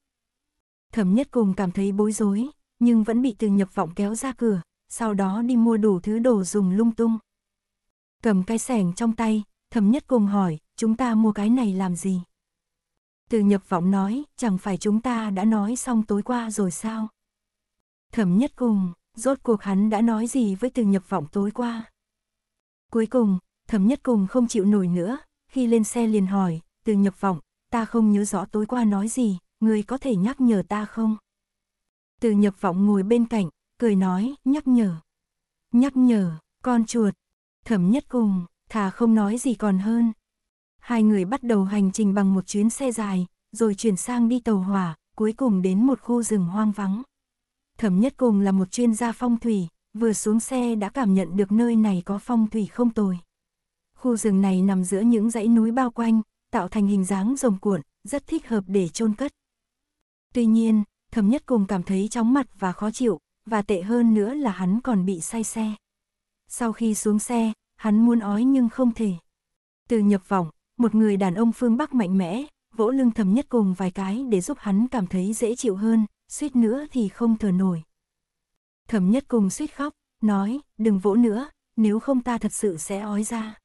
Thẩm nhất cùng cảm thấy bối rối, nhưng vẫn bị từ nhập vọng kéo ra cửa, sau đó đi mua đủ thứ đồ dùng lung tung. Cầm cái sẻng trong tay, thẩm nhất cùng hỏi, chúng ta mua cái này làm gì? Từ nhập vọng nói, chẳng phải chúng ta đã nói xong tối qua rồi sao? Thẩm nhất cùng, rốt cuộc hắn đã nói gì với từ nhập vọng tối qua? Cuối cùng, thẩm nhất cùng không chịu nổi nữa, khi lên xe liền hỏi, từ nhập vọng, ta không nhớ rõ tối qua nói gì, ngươi có thể nhắc nhở ta không? Từ nhập vọng ngồi bên cạnh, cười nói, nhắc nhở. Nhắc nhở, con chuột, thẩm nhất cùng, thà không nói gì còn hơn. Hai người bắt đầu hành trình bằng một chuyến xe dài, rồi chuyển sang đi tàu hỏa, cuối cùng đến một khu rừng hoang vắng. Thẩm nhất cùng là một chuyên gia phong thủy, vừa xuống xe đã cảm nhận được nơi này có phong thủy không tồi. Khu rừng này nằm giữa những dãy núi bao quanh, tạo thành hình dáng rồng cuộn, rất thích hợp để chôn cất. Tuy nhiên, thầm nhất cùng cảm thấy chóng mặt và khó chịu, và tệ hơn nữa là hắn còn bị say xe. Sau khi xuống xe, hắn muốn ói nhưng không thể. Từ nhập vọng, một người đàn ông phương Bắc mạnh mẽ, vỗ lưng thầm nhất cùng vài cái để giúp hắn cảm thấy dễ chịu hơn, suýt nữa thì không thở nổi. Thẩm nhất cùng suýt khóc, nói, đừng vỗ nữa, nếu không ta thật sự sẽ ói ra.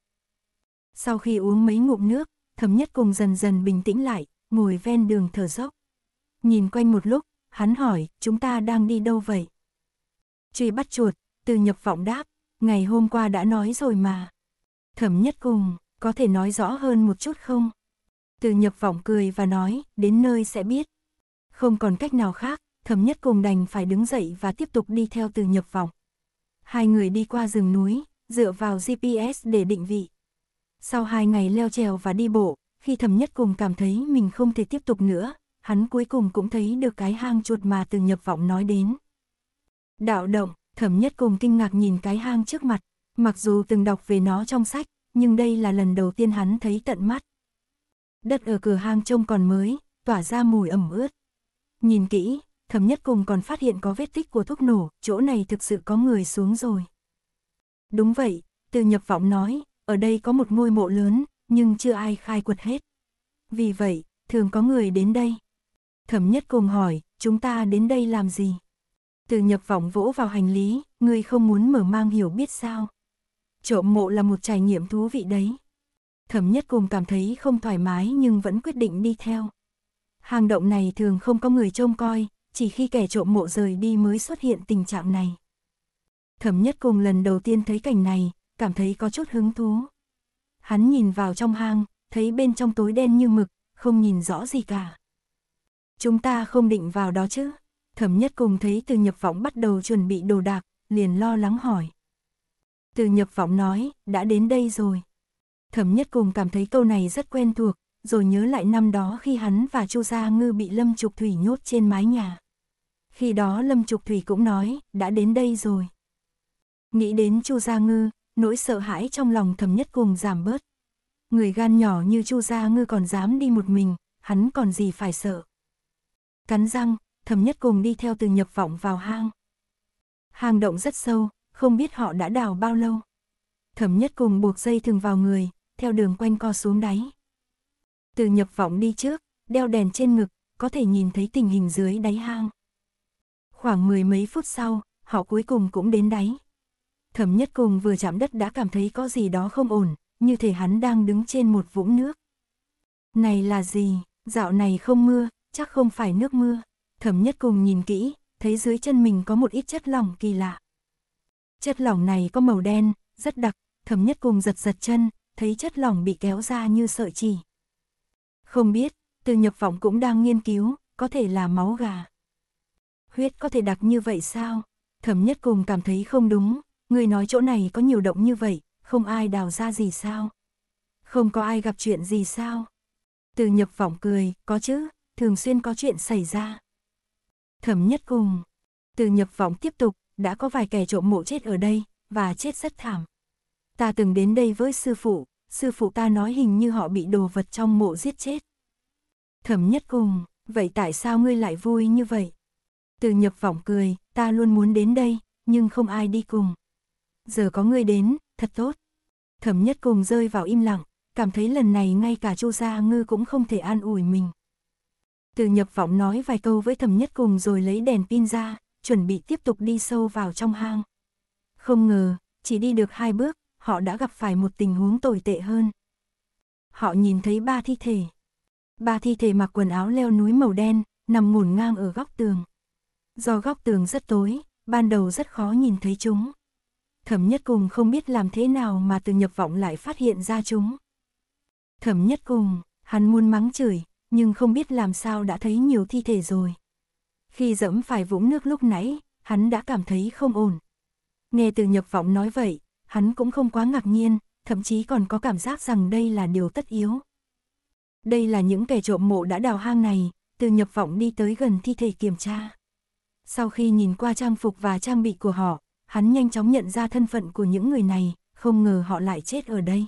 Sau khi uống mấy ngụm nước, thẩm nhất cùng dần dần bình tĩnh lại, ngồi ven đường thở dốc. Nhìn quanh một lúc, hắn hỏi, chúng ta đang đi đâu vậy? Truy bắt chuột, từ nhập vọng đáp, ngày hôm qua đã nói rồi mà. Thẩm nhất cùng, có thể nói rõ hơn một chút không? Từ nhập vọng cười và nói, đến nơi sẽ biết. Không còn cách nào khác, thẩm nhất cùng đành phải đứng dậy và tiếp tục đi theo từ nhập vọng. Hai người đi qua rừng núi, dựa vào GPS để định vị. Sau hai ngày leo trèo và đi bộ, khi thẩm nhất cùng cảm thấy mình không thể tiếp tục nữa, hắn cuối cùng cũng thấy được cái hang chuột mà từ nhập vọng nói đến. Đạo động, thẩm nhất cùng kinh ngạc nhìn cái hang trước mặt, mặc dù từng đọc về nó trong sách, nhưng đây là lần đầu tiên hắn thấy tận mắt. Đất ở cửa hang trông còn mới, tỏa ra mùi ẩm ướt. Nhìn kỹ, thẩm nhất cùng còn phát hiện có vết tích của thuốc nổ, chỗ này thực sự có người xuống rồi. Đúng vậy, từ nhập vọng nói, ở đây có một ngôi mộ lớn, nhưng chưa ai khai quật hết. Vì vậy, thường có người đến đây. Thẩm nhất cùng hỏi, chúng ta đến đây làm gì? Từ nhập vọng vỗ vào hành lý, ngươi không muốn mở mang hiểu biết sao? Trộm mộ là một trải nghiệm thú vị đấy. Thẩm nhất cùng cảm thấy không thoải mái nhưng vẫn quyết định đi theo. Hang động này thường không có người trông coi, chỉ khi kẻ trộm mộ rời đi mới xuất hiện tình trạng này. Thẩm nhất cùng lần đầu tiên thấy cảnh này, cảm thấy có chút hứng thú. Hắn nhìn vào trong hang, thấy bên trong tối đen như mực, không nhìn rõ gì cả. Chúng ta không định vào đó chứ? Thẩm nhất cùng thấy từ nhập vọng bắt đầu chuẩn bị đồ đạc, liền lo lắng hỏi. Từ nhập vọng nói, đã đến đây rồi. Thẩm nhất cùng cảm thấy câu này rất quen thuộc, rồi nhớ lại năm đó khi hắn và Chu Gia Ngư bị Lâm Trục Thủy nhốt trên mái nhà. Khi đó Lâm Trục Thủy cũng nói, đã đến đây rồi. Nghĩ đến Chu Gia Ngư, nỗi sợ hãi trong lòng thẩm nhất cùng giảm bớt. Người gan nhỏ như Chu Gia Ngư còn dám đi một mình, hắn còn gì phải sợ. Cắn răng, thầm nhất cùng đi theo từ nhập vọng vào hang. Hang động rất sâu, không biết họ đã đào bao lâu. Thẩm nhất cùng buộc dây thừng vào người, theo đường quanh co xuống đáy. Từ nhập vọng đi trước, đeo đèn trên ngực, có thể nhìn thấy tình hình dưới đáy hang. Khoảng mười mấy phút sau, họ cuối cùng cũng đến đáy. Thẩm nhất cùng vừa chạm đất đã cảm thấy có gì đó không ổn, như thể hắn đang đứng trên một vũng nước. Này là gì, dạo này không mưa, chắc không phải nước mưa. Thẩm nhất cùng nhìn kỹ, thấy dưới chân mình có một ít chất lỏng kỳ lạ. Chất lỏng này có màu đen, rất đặc, thẩm nhất cùng giật giật chân, thấy chất lỏng bị kéo ra như sợi chỉ. Không biết, từ nhập vọng cũng đang nghiên cứu, có thể là máu gà. Huyết có thể đặc như vậy sao? Thẩm nhất cùng cảm thấy không đúng, người nói chỗ này có nhiều động như vậy, không ai đào ra gì sao? Không có ai gặp chuyện gì sao? Từ nhập vọng cười, có chứ, thường xuyên có chuyện xảy ra. Thẩm nhất cùng, từ nhập vọng tiếp tục, đã có vài kẻ trộm mộ chết ở đây, và chết rất thảm. Ta từng đến đây với sư phụ, sư phụ ta nói hình như họ bị đồ vật trong mộ giết chết. Thẩm nhất cùng, vậy tại sao ngươi lại vui như vậy? Từ nhập vọng cười, ta luôn muốn đến đây, nhưng không ai đi cùng. Giờ có ngươi đến, thật tốt. Thẩm nhất cùng rơi vào im lặng, cảm thấy lần này ngay cả chu gia ngư cũng không thể an ủi mình. Từ nhập vọng nói vài câu với thầm nhất cùng rồi lấy đèn pin ra, chuẩn bị tiếp tục đi sâu vào trong hang. Không ngờ, chỉ đi được hai bước, họ đã gặp phải một tình huống tồi tệ hơn. Họ nhìn thấy ba thi thể. Ba thi thể mặc quần áo leo núi màu đen, nằm ngổn ngang ở góc tường. Do góc tường rất tối, ban đầu rất khó nhìn thấy chúng. Thẩm nhất cùng không biết làm thế nào mà từ nhập vọng lại phát hiện ra chúng. Thẩm nhất cùng, hắn muốn mắng chửi, nhưng không biết làm sao đã thấy nhiều thi thể rồi. Khi dẫm phải vũng nước lúc nãy, hắn đã cảm thấy không ổn. Nghe từ nhập vọng nói vậy, hắn cũng không quá ngạc nhiên, thậm chí còn có cảm giác rằng đây là điều tất yếu. Đây là những kẻ trộm mộ đã đào hang này, từ nhập vọng đi tới gần thi thể kiểm tra. Sau khi nhìn qua trang phục và trang bị của họ, hắn nhanh chóng nhận ra thân phận của những người này, không ngờ họ lại chết ở đây.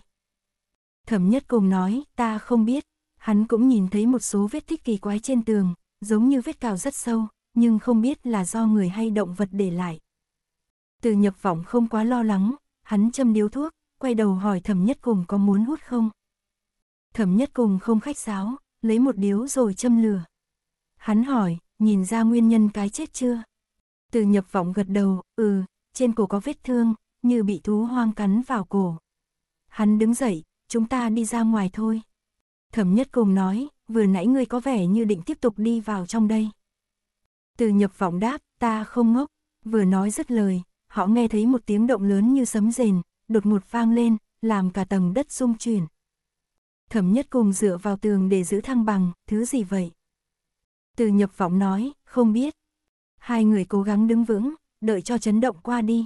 Thẩm nhất cùng nói, ta không biết, hắn cũng nhìn thấy một số vết tích kỳ quái trên tường, giống như vết cào rất sâu, nhưng không biết là do người hay động vật để lại. Từ nhập vọng không quá lo lắng, hắn châm điếu thuốc, quay đầu hỏi thẩm nhất cùng có muốn hút không. Thẩm nhất cùng không khách sáo, lấy một điếu rồi châm lửa. Hắn hỏi, nhìn ra nguyên nhân cái chết chưa? Từ nhập vọng gật đầu, ừ, trên cổ có vết thương, như bị thú hoang cắn vào cổ. Hắn đứng dậy, chúng ta đi ra ngoài thôi. Thẩm nhất Cung nói, vừa nãy ngươi có vẻ như định tiếp tục đi vào trong đây. Từ nhập vọng đáp, ta không ngốc, vừa nói dứt lời, họ nghe thấy một tiếng động lớn như sấm rền, đột ngột vang lên, làm cả tầng đất rung chuyển. Thẩm nhất Cung dựa vào tường để giữ thăng bằng, thứ gì vậy? Từ nhập vọng nói, không biết. Hai người cố gắng đứng vững, đợi cho chấn động qua đi.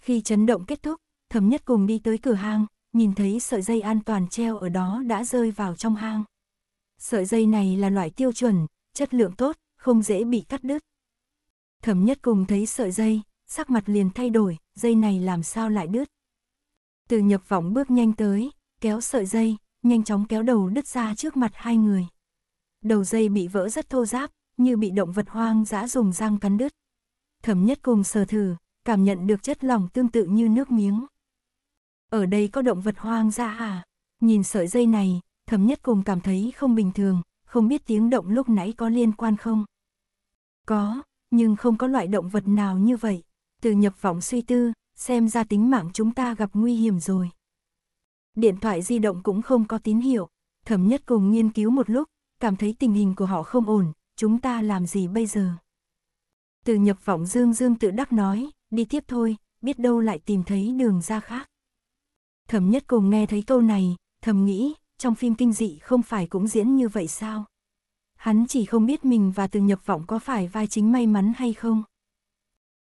Khi chấn động kết thúc, thẩm nhất Cung đi tới cửa hang nhìn thấy sợi dây an toàn treo ở đó đã rơi vào trong hang. Sợi dây này là loại tiêu chuẩn, chất lượng tốt, không dễ bị cắt đứt. Thẩm nhất cùng thấy sợi dây, sắc mặt liền thay đổi, dây này làm sao lại đứt. Từ nhập vọng bước nhanh tới, kéo sợi dây, nhanh chóng kéo đầu đứt ra trước mặt hai người. Đầu dây bị vỡ rất thô ráp, như bị động vật hoang dã dùng răng cắn đứt. Thẩm nhất cùng sờ thử, cảm nhận được chất lỏng tương tự như nước miếng. Ở đây có động vật hoang dã à? Nhìn sợi dây này, thẩm nhất cùng cảm thấy không bình thường, không biết tiếng động lúc nãy có liên quan không? Có, nhưng không có loại động vật nào như vậy. Từ nhập vọng suy tư, xem ra tính mạng chúng ta gặp nguy hiểm rồi. Điện thoại di động cũng không có tín hiệu, thẩm nhất cùng nghiên cứu một lúc, cảm thấy tình hình của họ không ổn, chúng ta làm gì bây giờ? Từ nhập vọng dương dương tự đắc nói, đi tiếp thôi, biết đâu lại tìm thấy đường ra khác. Thẩm nhất cùng nghe thấy câu này, thầm nghĩ, trong phim kinh dị không phải cũng diễn như vậy sao? Hắn chỉ không biết mình và từ nhập vọng có phải vai chính may mắn hay không.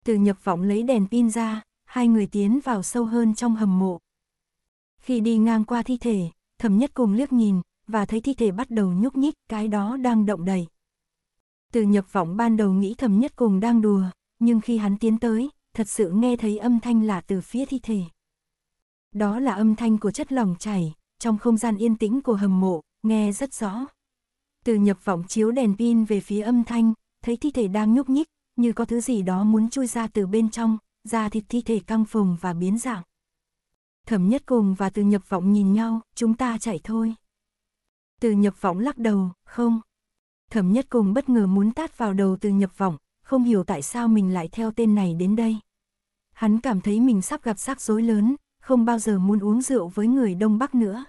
Từ nhập vọng lấy đèn pin ra, hai người tiến vào sâu hơn trong hầm mộ. Khi đi ngang qua thi thể, thẩm nhất cùng liếc nhìn, và thấy thi thể bắt đầu nhúc nhích, cái đó đang động đẩy. Từ nhập vọng ban đầu nghĩ thầm nhất cùng đang đùa, nhưng khi hắn tiến tới, thật sự nghe thấy âm thanh lạ từ phía thi thể. Đó là âm thanh của chất lỏng chảy, trong không gian yên tĩnh của hầm mộ, nghe rất rõ. Từ nhập vọng chiếu đèn pin về phía âm thanh, thấy thi thể đang nhúc nhích, như có thứ gì đó muốn chui ra từ bên trong, da thịt thi thể căng phồng và biến dạng. Thẩm nhất cùng và từ nhập vọng nhìn nhau, chúng ta chạy thôi. Từ nhập vọng lắc đầu, không. Thẩm nhất cùng bất ngờ muốn tát vào đầu từ nhập vọng, không hiểu tại sao mình lại theo tên này đến đây. Hắn cảm thấy mình sắp gặp rắc rối lớn, không bao giờ muốn uống rượu với người Đông Bắc nữa.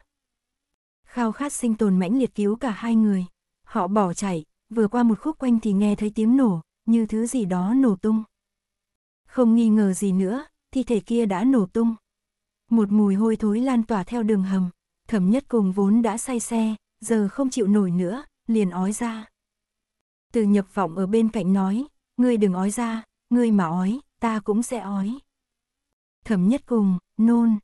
Khao khát sinh tồn mãnh liệt cứu cả hai người. Họ bỏ chạy, vừa qua một khúc quanh thì nghe thấy tiếng nổ, như thứ gì đó nổ tung. Không nghi ngờ gì nữa, thi thể kia đã nổ tung. Một mùi hôi thối lan tỏa theo đường hầm, thẩm nhất cùng vốn đã say xe, giờ không chịu nổi nữa, liền ói ra. Từ nhập vọng ở bên cạnh nói, ngươi đừng ói ra, ngươi mà ói, ta cũng sẽ ói. Thẩm nhất cùng, nôn.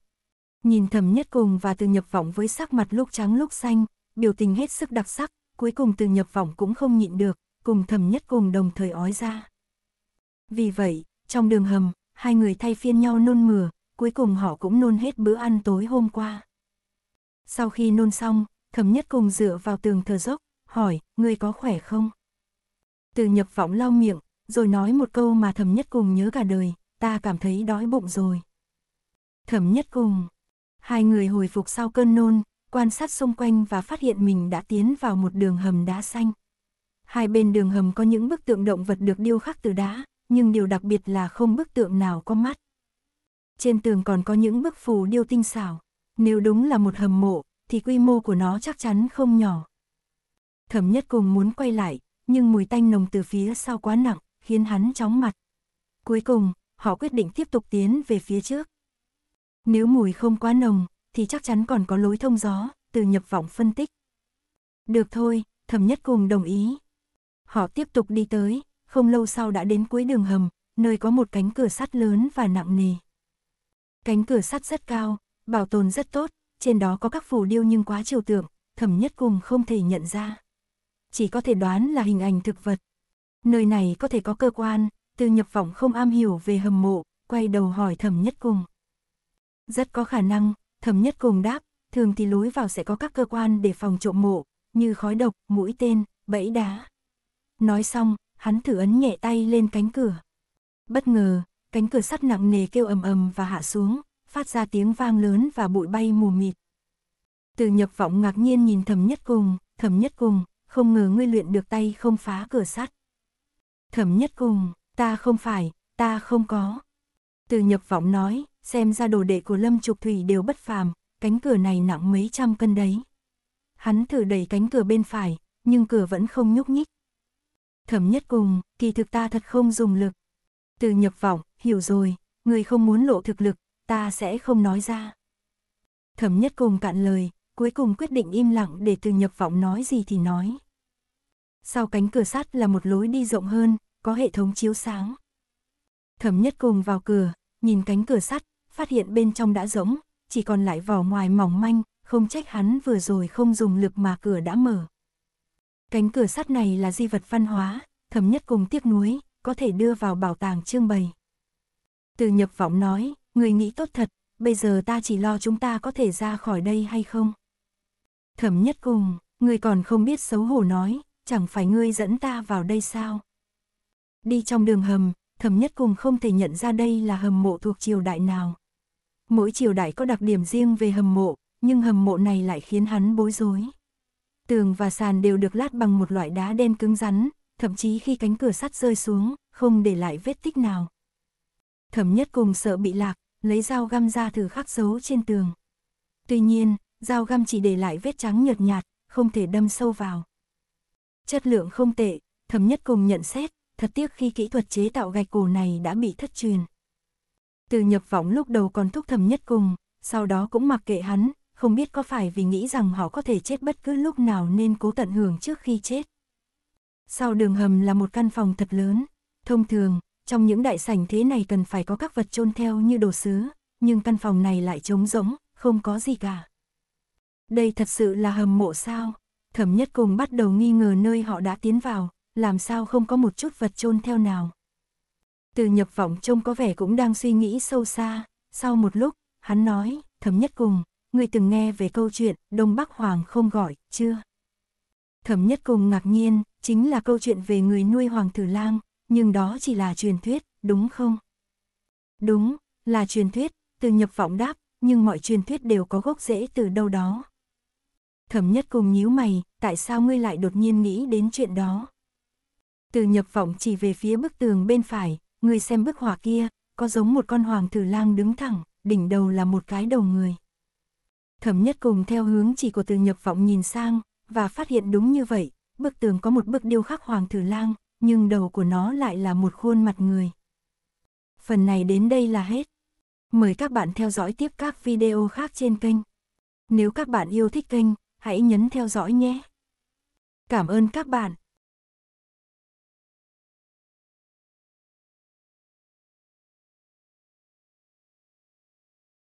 Nhìn thầm nhất cùng và từ nhập vọng với sắc mặt lúc trắng lúc xanh, biểu tình hết sức đặc sắc, cuối cùng từ nhập vọng cũng không nhịn được, cùng thầm nhất cùng đồng thời ói ra. Vì vậy, trong đường hầm, hai người thay phiên nhau nôn mửa, cuối cùng họ cũng nôn hết bữa ăn tối hôm qua. Sau khi nôn xong, thầm nhất cùng dựa vào tường thờ dốc, hỏi, ngươi có khỏe không? Từ nhập vọng lau miệng, rồi nói một câu mà thầm nhất cùng nhớ cả đời, ta cảm thấy đói bụng rồi thẩm nhất cùng. Hai người hồi phục sau cơn nôn, quan sát xung quanh và phát hiện mình đã tiến vào một đường hầm đá xanh. Hai bên đường hầm có những bức tượng động vật được điêu khắc từ đá, nhưng điều đặc biệt là không bức tượng nào có mắt. Trên tường còn có những bức phù điêu tinh xảo. Nếu đúng là một hầm mộ, thì quy mô của nó chắc chắn không nhỏ. Thẩm nhất cùng muốn quay lại, nhưng mùi tanh nồng từ phía sau quá nặng, khiến hắn chóng mặt. Cuối cùng, họ quyết định tiếp tục tiến về phía trước. Nếu mùi không quá nồng, thì chắc chắn còn có lối thông gió, từ nhập vọng phân tích. Được thôi, thẩm nhất cùng đồng ý. Họ tiếp tục đi tới, không lâu sau đã đến cuối đường hầm, nơi có một cánh cửa sắt lớn và nặng nề. Cánh cửa sắt rất cao, bảo tồn rất tốt, trên đó có các phù điêu nhưng quá trừu tượng, thẩm nhất cùng không thể nhận ra. Chỉ có thể đoán là hình ảnh thực vật. Nơi này có thể có cơ quan, từ nhập vọng không am hiểu về hầm mộ, quay đầu hỏi thẩm nhất cùng. Rất có khả năng, thẩm nhất cùng đáp, thường thì lối vào sẽ có các cơ quan để phòng trộm mộ, như khói độc, mũi tên, bẫy đá. Nói xong, hắn thử ấn nhẹ tay lên cánh cửa. Bất ngờ, cánh cửa sắt nặng nề kêu ầm ầm và hạ xuống, phát ra tiếng vang lớn và bụi bay mù mịt. Từ nhập vọng ngạc nhiên nhìn thẩm nhất cùng, thẩm nhất cùng, không ngờ ngươi luyện được tay không phá cửa sắt. Thẩm nhất cùng, ta không phải, ta không có. Từ nhập vọng nói, xem ra đồ đệ của Lâm Trục Thủy đều bất phàm, cánh cửa này nặng mấy trăm cân đấy. Hắn thử đẩy cánh cửa bên phải, nhưng cửa vẫn không nhúc nhích. Thẩm nhất cùng, kỳ thực ta thật không dùng lực. Từ nhập vọng, hiểu rồi, người không muốn lộ thực lực, ta sẽ không nói ra. Thẩm nhất cùng cạn lời, cuối cùng quyết định im lặng để từ nhập vọng nói gì thì nói. Sau cánh cửa sắt là một lối đi rộng hơn, có hệ thống chiếu sáng. Thẩm nhất cùng vào cửa, nhìn cánh cửa sắt, phát hiện bên trong đã rỗng, chỉ còn lại vỏ ngoài mỏng manh, không trách hắn vừa rồi không dùng lực mà cửa đã mở. Cánh cửa sắt này là di vật văn hóa, thầm nhất cùng tiếc nuối, có thể đưa vào bảo tàng trưng bày. Từ nhập vọng nói, người nghĩ tốt thật, bây giờ ta chỉ lo chúng ta có thể ra khỏi đây hay không. Thẩm nhất cùng, người còn không biết xấu hổ nói, chẳng phải ngươi dẫn ta vào đây sao. Đi trong đường hầm, thẩm nhất cùng không thể nhận ra đây là hầm mộ thuộc triều đại nào mỗi triều đại có đặc điểm riêng về hầm mộ, nhưng hầm mộ này lại khiến hắn bối rối. Tường và sàn đều được lát bằng một loại đá đen cứng rắn, thậm chí khi cánh cửa sắt rơi xuống, không để lại vết tích nào. Thẩm nhất cùng sợ bị lạc, lấy dao găm ra thử khắc dấu trên tường. Tuy nhiên, dao găm chỉ để lại vết trắng nhợt nhạt, không thể đâm sâu vào. Chất lượng không tệ, thẩm nhất cùng nhận xét, thật tiếc khi kỹ thuật chế tạo gạch cổ này đã bị thất truyền. Từ nhập vọng lúc đầu còn thúc thầm nhất cùng, sau đó cũng mặc kệ hắn, không biết có phải vì nghĩ rằng họ có thể chết bất cứ lúc nào nên cố tận hưởng trước khi chết. Sau đường hầm là một căn phòng thật lớn, thông thường, trong những đại sảnh thế này cần phải có các vật chôn theo như đồ sứ, nhưng căn phòng này lại trống rỗng, không có gì cả. Đây thật sự là hầm mộ sao? Thẩm Nhất Cùng bắt đầu nghi ngờ nơi họ đã tiến vào, làm sao không có một chút vật chôn theo nào. Từ nhập vọng trông có vẻ cũng đang suy nghĩ sâu xa, sau một lúc, hắn nói, Thẩm nhất cùng, người từng nghe về câu chuyện Đông Bắc Hoàng không gọi, chưa? Thẩm nhất cùng ngạc nhiên, chính là câu chuyện về người nuôi Hoàng Tử Lang, nhưng đó chỉ là truyền thuyết, đúng không? Đúng, là truyền thuyết, từ nhập vọng đáp, nhưng mọi truyền thuyết đều có gốc rễ từ đâu đó. Thẩm nhất cùng nhíu mày, tại sao ngươi lại đột nhiên nghĩ đến chuyện đó? Từ nhập vọng chỉ về phía bức tường bên phải, người xem bức họa kia, có giống một con hoàng thử lang đứng thẳng, đỉnh đầu là một cái đầu người. Thẩm nhất cùng theo hướng chỉ của từ nhập vọng nhìn sang, và phát hiện đúng như vậy, bức tường có một bức điêu khắc hoàng thử lang, nhưng đầu của nó lại là một khuôn mặt người. Phần này đến đây là hết. Mời các bạn theo dõi tiếp các video khác trên kênh. Nếu các bạn yêu thích kênh, hãy nhấn theo dõi nhé. Cảm ơn các bạn.